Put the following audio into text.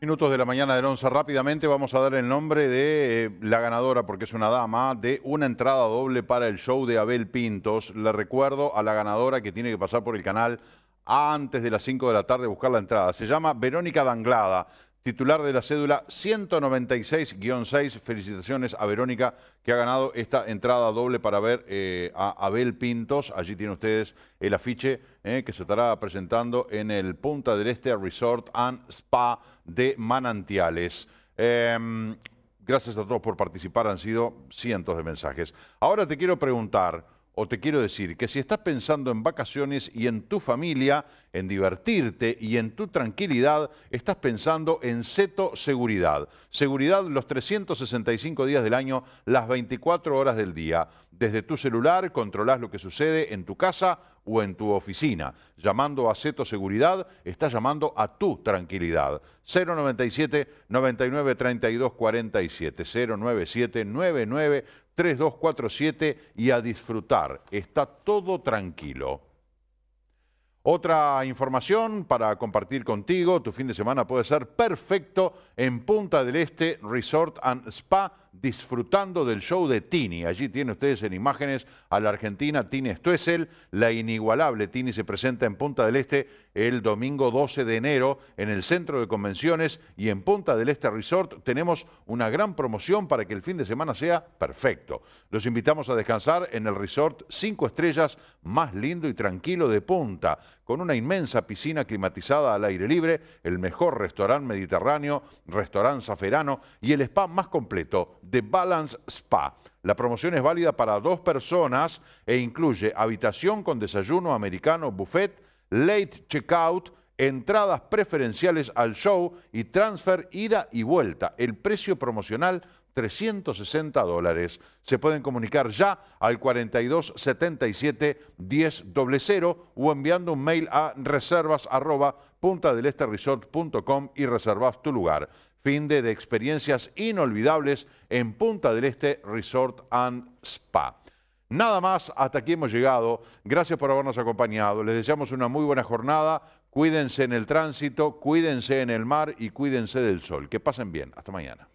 Minutos de la mañana del 11. Rápidamente vamos a dar el nombre de eh, la ganadora, porque es una dama, de una entrada doble para el show de Abel Pintos. Le recuerdo a la ganadora que tiene que pasar por el canal antes de las 5 de la tarde buscar la entrada. Se llama Verónica Danglada titular de la cédula 196-6. Felicitaciones a Verónica que ha ganado esta entrada doble para ver eh, a Abel Pintos. Allí tienen ustedes el afiche eh, que se estará presentando en el Punta del Este Resort and Spa de Manantiales. Em, gracias a todos por participar, han sido cientos de mensajes. Ahora te quiero preguntar o te quiero decir que si estás pensando en vacaciones y en tu familia, en divertirte y en tu tranquilidad, estás pensando en CETO Seguridad. Seguridad los 365 días del año, las 24 horas del día. Desde tu celular controlás lo que sucede en tu casa o en tu oficina. Llamando a Ceto Seguridad, está llamando a tu tranquilidad. 097 99 32 097 99 3247 y a disfrutar. Está todo tranquilo. Otra información para compartir contigo, tu fin de semana puede ser perfecto en Punta del Este Resort and Spa disfrutando del show de Tini. Allí tiene ustedes en imágenes a la argentina Tini Stoessel, la inigualable. Tini se presenta en Punta del Este el domingo 12 de enero en el Centro de Convenciones y en Punta del Este Resort tenemos una gran promoción para que el fin de semana sea perfecto. Los invitamos a descansar en el resort 5 estrellas más lindo y tranquilo de Punta, con una inmensa piscina climatizada al aire libre, el mejor restaurante mediterráneo, restaurante zaferano y el spa más completo The Balance Spa. La promoción es válida para dos personas e incluye habitación con desayuno americano, buffet, late checkout, entradas preferenciales al show y transfer ida y vuelta. El precio promocional 360 dólares. Se pueden comunicar ya al 4277 1000 o enviando un mail a reservas y reservas tu lugar fin de, experiencias inolvidables en Punta del Este Resort and Spa. Nada más, hasta aquí hemos llegado. Gracias por habernos acompañado. Les deseamos una muy buena jornada. Cuídense en el tránsito, cuídense en el mar y cuídense del sol. Que pasen bien. Hasta mañana.